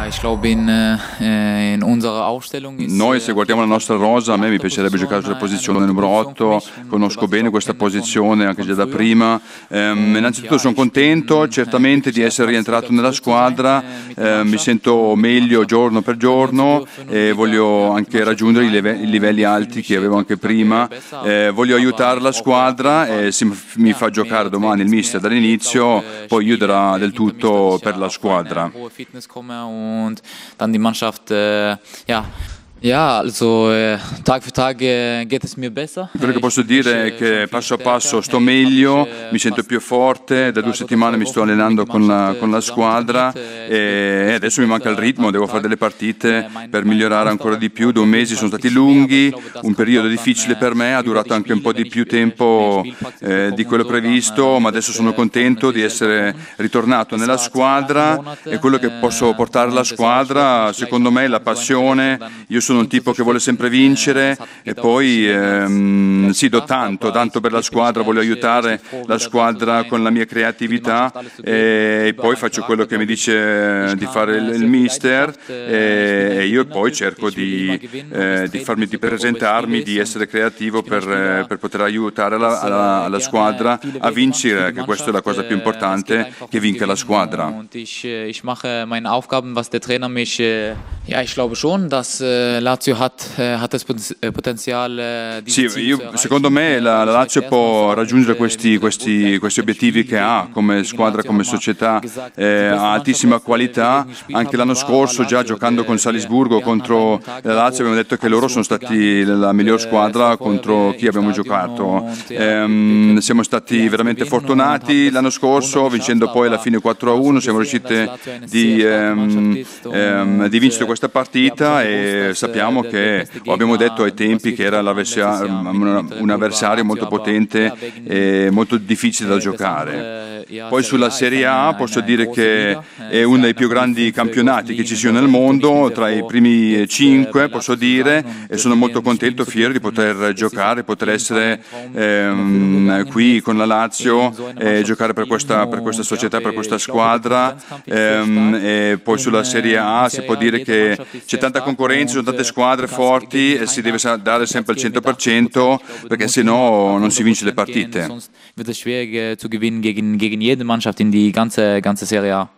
Äh, Noi äh, se guardiamo la nostra rosa, a me mi ecco, piacerebbe giocare sulla posizione numero 8, conosco bene questa posizione anche già da prima. Ehm, innanzitutto sono contento certamente di essere rientrato nella squadra, ehm, mi sento meglio giorno per giorno e voglio anche raggiungere i, live i livelli alti che avevo anche prima. Eh, voglio aiutare la squadra e se mi fa giocare domani il mister dall'inizio poi aiuterà del tutto per la squadra. Fitness komme und dann die Mannschaft, äh, ja, Yeah, also, eh, Tag Tag, eh, Quello che posso dire è che passo a passo sto meglio, äh, mi sento più forte, da due settimane mi sto allenando con la, con la squadra eh, e adesso mi manca il ritmo, devo fare delle partite eh, per migliorare ancora di più, due mesi sono stati lunghi, un periodo difficile per me, eh, ha durato anche un po' di più tempo eh, di quello previsto, ma adesso sono contento di essere ritornato nella squadra e quello che posso portare alla squadra secondo me è la passione, io sono un tipo che vuole sempre vincere e poi ehm, sì, do tanto, tanto per la squadra, voglio aiutare la squadra con la mia creatività e poi faccio quello che mi dice di fare il, mister e, io poi cerco di, eh, di, farmi, di presentarmi, di essere creativo per, per poter aiutare la, la, la, squadra a vincere, che questa è la cosa più importante, che vinca la squadra. Trainer eh, Ja, ich glaube schon, dass äh, Lazio hat, eh, hat das Potenzial di Sì, io, secondo me la, la, Lazio può raggiungere questi, questi, questi, obiettivi che ha come squadra, come società, eh, ha altissima qualità. Anche l'anno scorso, già giocando con Salisburgo contro la Lazio, abbiamo detto che loro sono stati la miglior squadra contro chi abbiamo giocato. Eh, siamo stati veramente fortunati l'anno scorso, vincendo poi alla fine 4-1, siamo riusciti di, ehm, ehm, di vincere questo questa partita e sappiamo che abbiamo detto ai tempi che era mm, un avversario molto potente e molto difficile da giocare. Poi sulla Serie A posso dire che è uno dei più grandi campionati che ci sia nel mondo, tra i primi cinque posso dire e sono molto contento, fiero di poter giocare, poter essere ehm, qui con la Lazio e giocare per questa, per questa società, per questa squadra. Ehm, e poi sulla Serie A si può dire che c'è tanta concorrenza, ci sono tante squadre forti e si deve dare sempre il 100% perché se no non si vince le partite. Wird es schwer zu gewinnen gegen, gegen jede Mannschaft in die ganze, ganze Serie A.